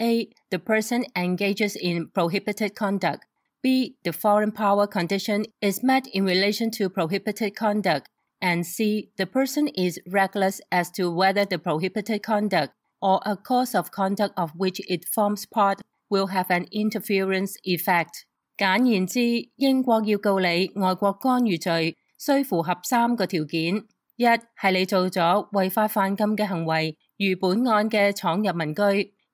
A. The person engages in prohibited conduct. B. The foreign power condition is met in relation to prohibited conduct. And C. The person is reckless as to whether the prohibited conduct or a course of conduct of which it forms part will have an interference effect。簡言之，英國要告你外國干預罪，需符合三個條件：一係你做咗違法犯禁嘅行為，如本案嘅闖入民居。